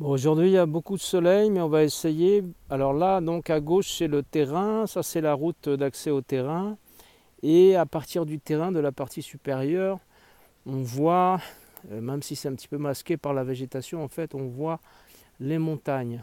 aujourd'hui, il y a beaucoup de soleil, mais on va essayer. Alors là, donc à gauche, c'est le terrain. Ça, c'est la route d'accès au terrain. Et à partir du terrain, de la partie supérieure, on voit, euh, même si c'est un petit peu masqué par la végétation, en fait, on voit les montagnes.